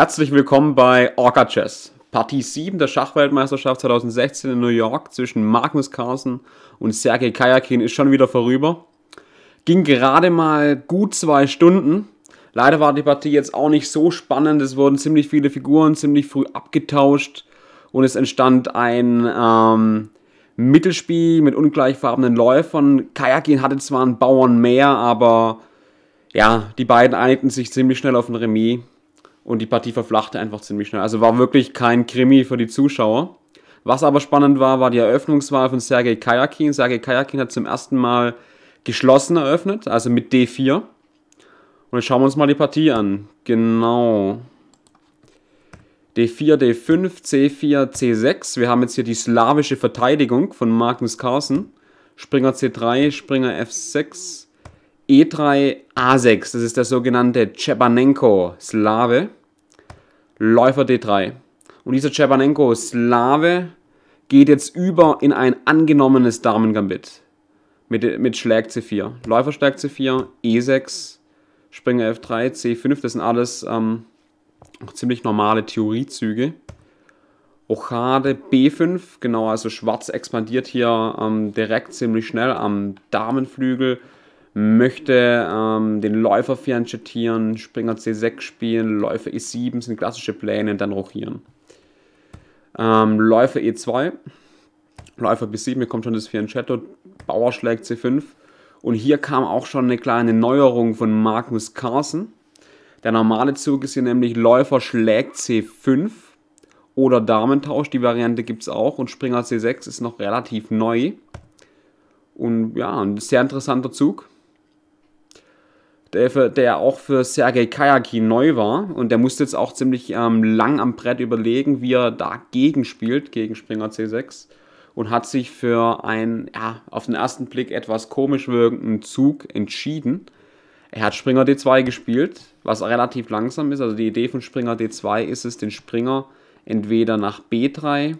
Herzlich willkommen bei Orca Chess, Partie 7 der Schachweltmeisterschaft 2016 in New York zwischen Magnus Carlsen und Sergei Kajakin ist schon wieder vorüber. Ging gerade mal gut zwei Stunden. Leider war die Partie jetzt auch nicht so spannend. Es wurden ziemlich viele Figuren ziemlich früh abgetauscht und es entstand ein ähm, Mittelspiel mit ungleichfarbenen Läufern. Kajakin hatte zwar einen Bauern mehr, aber ja, die beiden einigten sich ziemlich schnell auf ein Remis und die Partie verflachte einfach ziemlich schnell. Also war wirklich kein Krimi für die Zuschauer. Was aber spannend war, war die Eröffnungswahl von Sergei Kajakin. Sergei Kajakin hat zum ersten Mal geschlossen eröffnet, also mit D4. Und jetzt schauen wir uns mal die Partie an. Genau. D4, D5, C4, C6. Wir haben jetzt hier die slawische Verteidigung von Magnus Carlsen. Springer C3, Springer F6, E3, A6. Das ist der sogenannte Chebanenko-Slave. Läufer D3. Und dieser Cebanenko Slave geht jetzt über in ein angenommenes Damengambit. Mit, mit Schlag C4. Läufer Schlag C4, E6, Springer F3, C5. Das sind alles ähm, ziemlich normale Theoriezüge. Ochade B5, genau, also schwarz expandiert hier ähm, direkt ziemlich schnell am Damenflügel möchte ähm, den Läufer fernschattieren, Springer C6 spielen, Läufer E7 sind klassische Pläne, dann rochieren. Ähm, Läufer E2, Läufer B7, hier kommt schon das Fianchetto, Bauer schlägt C5. Und hier kam auch schon eine kleine Neuerung von Magnus Carlsen. Der normale Zug ist hier nämlich Läufer schlägt C5 oder Damentausch, die Variante gibt es auch. Und Springer C6 ist noch relativ neu. Und ja, ein sehr interessanter Zug der, für, der auch für Sergei Kajaki neu war. Und der musste jetzt auch ziemlich ähm, lang am Brett überlegen, wie er dagegen spielt, gegen Springer C6. Und hat sich für einen, ja, auf den ersten Blick etwas komisch wirkenden Zug entschieden. Er hat Springer D2 gespielt, was relativ langsam ist. Also die Idee von Springer D2 ist es, den Springer entweder nach B3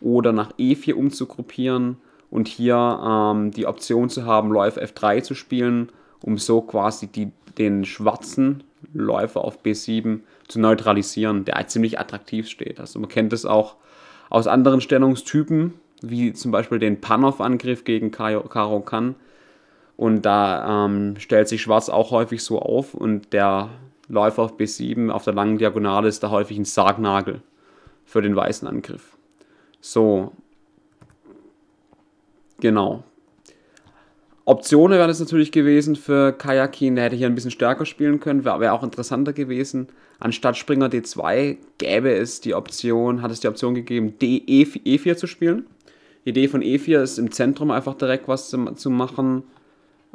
oder nach E4 umzugruppieren und hier ähm, die Option zu haben, Läufer F3 zu spielen um so quasi die, den schwarzen Läufer auf B7 zu neutralisieren, der halt ziemlich attraktiv steht. Also man kennt es auch aus anderen Stellungstypen, wie zum Beispiel den panoff angriff gegen Karo Kan. Und da ähm, stellt sich Schwarz auch häufig so auf und der Läufer auf B7 auf der langen Diagonale ist da häufig ein Sargnagel für den weißen Angriff. So. Genau. Optionen wären es natürlich gewesen für Kajakin, der hätte hier ein bisschen stärker spielen können, wäre wär auch interessanter gewesen. Anstatt Springer D2 gäbe es die Option, hat es die Option gegeben, D, e, E4 zu spielen. Die Idee von E4 ist im Zentrum einfach direkt was zu, zu machen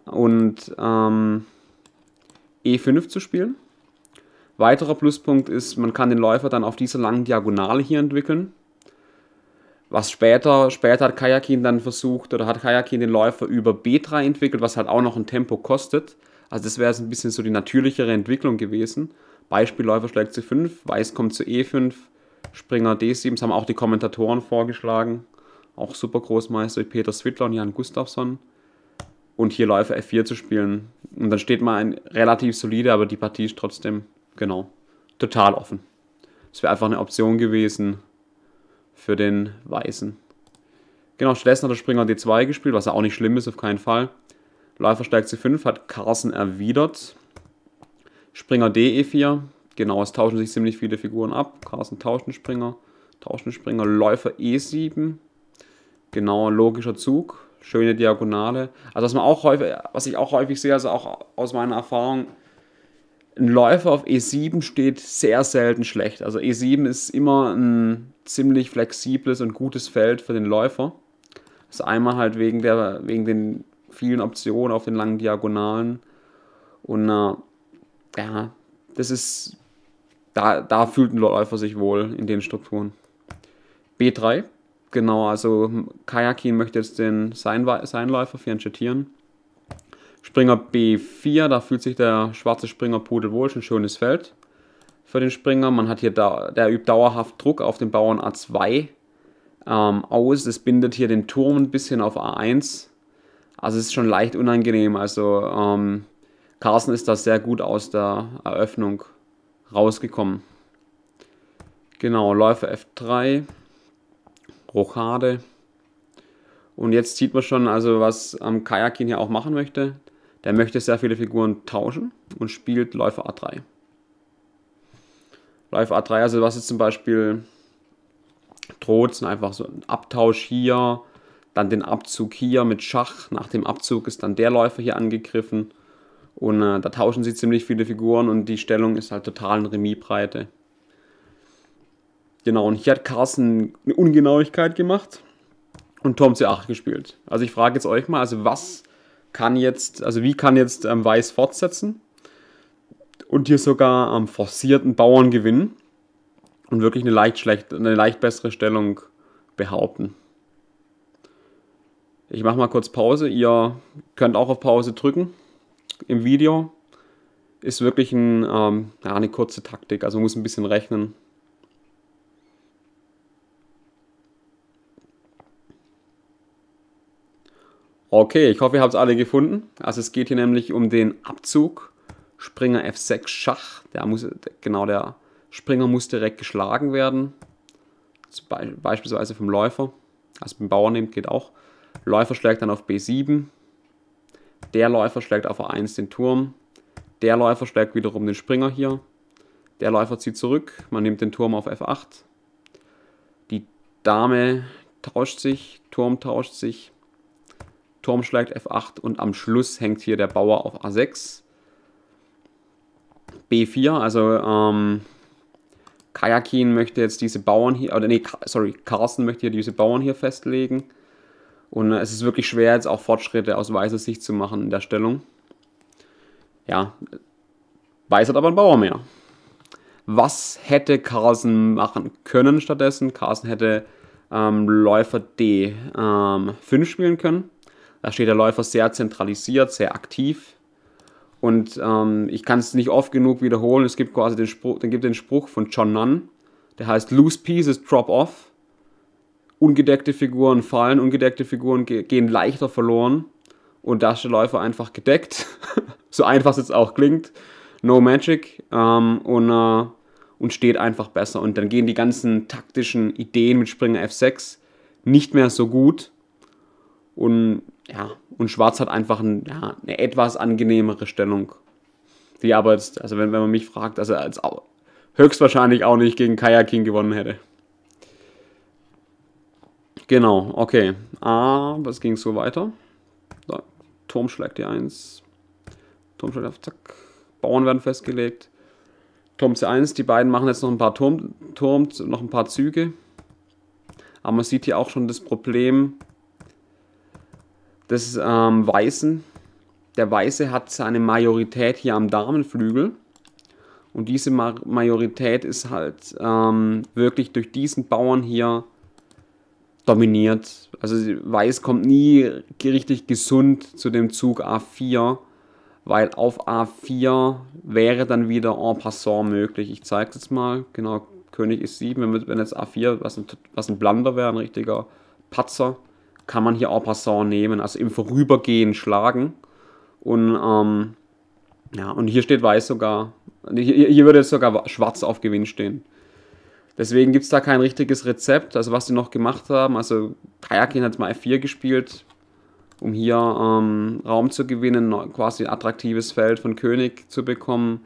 und ähm, E5 zu spielen. Weiterer Pluspunkt ist, man kann den Läufer dann auf dieser langen Diagonale hier entwickeln was später, später hat Kajakin dann versucht oder hat Kajakin den Läufer über B3 entwickelt, was halt auch noch ein Tempo kostet. Also das wäre jetzt ein bisschen so die natürlichere Entwicklung gewesen. Beispiel Läufer schlägt zu 5 Weiß kommt zu E5, Springer D7, das haben auch die Kommentatoren vorgeschlagen. Auch super Großmeister wie Peter Switler und Jan Gustafsson. Und hier Läufer F4 zu spielen. Und dann steht mal ein relativ solide, aber die Partie ist trotzdem, genau, total offen. Das wäre einfach eine Option gewesen, für den Weißen. Genau, stattdessen hat der Springer D2 gespielt, was ja auch nicht schlimm ist, auf keinen Fall. Läufer steigt C5, hat Carson erwidert. Springer de 4 genau, es tauschen sich ziemlich viele Figuren ab. Carson tauscht einen Springer, tauscht einen Springer, Läufer E7. Genau, logischer Zug, schöne Diagonale. Also was man auch häufig, was ich auch häufig sehe, also auch aus meiner Erfahrung, ein Läufer auf E7 steht sehr selten schlecht. Also E7 ist immer ein ziemlich flexibles und gutes Feld für den Läufer. Das ist einmal halt wegen, der, wegen den vielen Optionen auf den langen Diagonalen. Und äh, ja, das ist, da, da fühlt ein Läufer sich wohl in den Strukturen. B3, genau, also Kajakin möchte jetzt den Seinläufer fianchettieren. Springer B4, da fühlt sich der schwarze Springer wohl, ist ein schönes Feld für den Springer. Man hat hier, da, der übt dauerhaft Druck auf den Bauern A2 ähm, aus. Es bindet hier den Turm ein bisschen auf A1. Also es ist schon leicht unangenehm. Also ähm, Carsten ist da sehr gut aus der Eröffnung rausgekommen. Genau, Läufer F3, Rochade. Und jetzt sieht man schon, also was am ähm, Kajakin hier auch machen möchte. Der möchte sehr viele Figuren tauschen und spielt Läufer A3. Läufer A3, also was jetzt zum Beispiel droht, sind ne, einfach so ein Abtausch hier, dann den Abzug hier mit Schach. Nach dem Abzug ist dann der Läufer hier angegriffen. Und äh, da tauschen sie ziemlich viele Figuren und die Stellung ist halt total in Remisbreite. Genau, und hier hat Carsten eine Ungenauigkeit gemacht und Turm C8 gespielt. Also ich frage jetzt euch mal, also was kann jetzt, also wie kann jetzt ähm, Weiß fortsetzen und hier sogar am ähm, forcierten Bauern gewinnen und wirklich eine leicht, schlecht, eine leicht bessere Stellung behaupten. Ich mache mal kurz Pause. Ihr könnt auch auf Pause drücken im Video. Ist wirklich ein, ähm, ja, eine kurze Taktik, also muss ein bisschen rechnen. Okay, ich hoffe, ihr habt es alle gefunden. Also es geht hier nämlich um den Abzug. Springer F6 Schach. Der muss, genau, der Springer muss direkt geschlagen werden. beispielsweise vom Läufer. Also beim Bauer nimmt, geht auch. Läufer schlägt dann auf B7. Der Läufer schlägt auf A1 den Turm. Der Läufer schlägt wiederum den Springer hier. Der Läufer zieht zurück. Man nimmt den Turm auf F8. Die Dame tauscht sich. Turm tauscht sich. Turm schlägt F8 und am Schluss hängt hier der Bauer auf A6. B4, also ähm, Kajakin möchte jetzt diese Bauern hier, oder nee, sorry, Carsten möchte hier diese Bauern hier festlegen. Und äh, es ist wirklich schwer, jetzt auch Fortschritte aus weißer Sicht zu machen in der Stellung. Ja, Weiß hat aber einen Bauer mehr. Was hätte Carlsen machen können stattdessen? Carlsen hätte ähm, Läufer D5 ähm, spielen können. Da steht der Läufer sehr zentralisiert, sehr aktiv. Und ähm, ich kann es nicht oft genug wiederholen. Es gibt quasi den Spruch, den gibt den Spruch von John Nunn, der heißt Loose Pieces Drop Off. Ungedeckte Figuren fallen, ungedeckte Figuren ge gehen leichter verloren. Und da ist der Läufer einfach gedeckt. so einfach es jetzt auch klingt. No Magic. Ähm, und, äh, und steht einfach besser. Und dann gehen die ganzen taktischen Ideen mit Springer F6 nicht mehr so gut. Und ja, und Schwarz hat einfach ein, ja, eine etwas angenehmere Stellung. Die aber jetzt, also wenn, wenn man mich fragt, also als höchstwahrscheinlich auch nicht gegen Kayaking gewonnen hätte. Genau, okay. Ah, was ging so weiter. Da, Turm schlägt die 1. Turm schlägt auf, zack. Bauern werden festgelegt. Turm C1, die beiden machen jetzt noch ein paar Turm, Turm, noch ein paar Züge. Aber man sieht hier auch schon das Problem, des ähm, Weißen. Der Weiße hat seine Majorität hier am Damenflügel. Und diese Majorität ist halt ähm, wirklich durch diesen Bauern hier dominiert. Also Weiß kommt nie richtig gesund zu dem Zug A4, weil auf A4 wäre dann wieder en passant möglich. Ich zeige es jetzt mal. Genau, König ist 7. Wenn, jetzt A4, was ein, was ein Blander wäre, ein richtiger Patzer kann man hier en Passant nehmen, also im Vorübergehen schlagen. Und ähm, ja, und hier steht weiß sogar. Hier, hier würde jetzt sogar schwarz auf Gewinn stehen. Deswegen gibt es da kein richtiges Rezept, also was sie noch gemacht haben. Also Kajakin hat mal F4 gespielt, um hier ähm, Raum zu gewinnen, quasi ein attraktives Feld von König zu bekommen.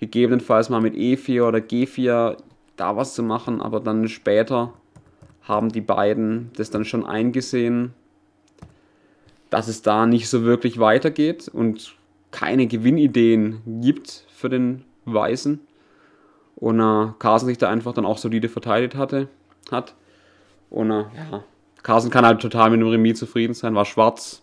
Gegebenenfalls mal mit E4 oder G4 da was zu machen, aber dann später haben die beiden das dann schon eingesehen, dass es da nicht so wirklich weitergeht und keine Gewinnideen gibt für den Weißen. Und äh, Carson sich da einfach dann auch solide verteidigt hatte, hat. Und äh, ja, Carson kann halt total mit dem Remis zufrieden sein, war schwarz.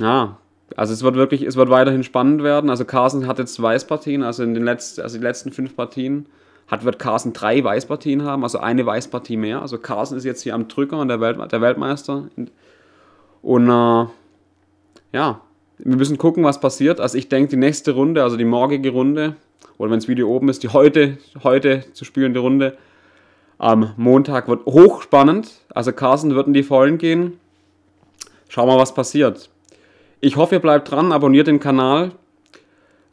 Ja, also es wird wirklich, es wird weiterhin spannend werden. Also Carson hat jetzt Weißpartien, also in den letzten, also die letzten fünf Partien hat, wird Carson drei Weißpartien haben, also eine Weißpartie mehr. Also Carson ist jetzt hier am Drücker und der, Welt, der Weltmeister. Und äh, ja, wir müssen gucken, was passiert. Also ich denke, die nächste Runde, also die morgige Runde, oder wenn das Video oben ist, die heute, heute zu spielende Runde, am Montag wird hochspannend. Also Carson wird in die Vollen gehen. Schauen wir, mal, was passiert. Ich hoffe, ihr bleibt dran, abonniert den Kanal,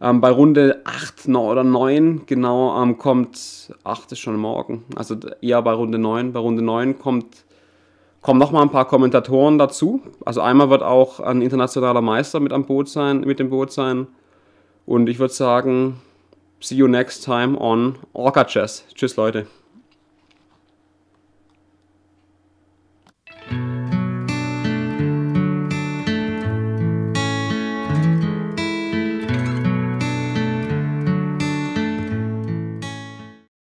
ähm, bei Runde 8 oder 9, genau, ähm, kommt, 8 ist schon morgen, also eher bei Runde 9. Bei Runde 9 kommt, kommen nochmal ein paar Kommentatoren dazu. Also einmal wird auch ein internationaler Meister mit am Boot sein, mit dem Boot sein. Und ich würde sagen, see you next time on Orca Chess. Tschüss, Leute.